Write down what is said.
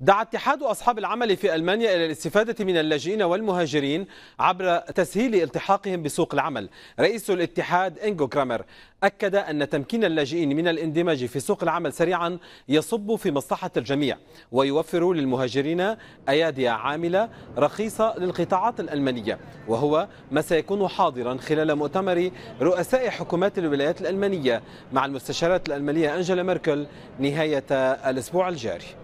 دعا اتحاد أصحاب العمل في ألمانيا إلى الاستفادة من اللاجئين والمهاجرين عبر تسهيل التحاقهم بسوق العمل رئيس الاتحاد إنجو كرامر أكد أن تمكين اللاجئين من الاندماج في سوق العمل سريعا يصب في مصلحة الجميع ويوفر للمهاجرين أيادي عاملة رخيصة للقطاعات الألمانية وهو ما سيكون حاضرا خلال مؤتمر رؤساء حكومات الولايات الألمانية مع المستشارات الألمانية أنجلا ميركل نهاية الأسبوع الجاري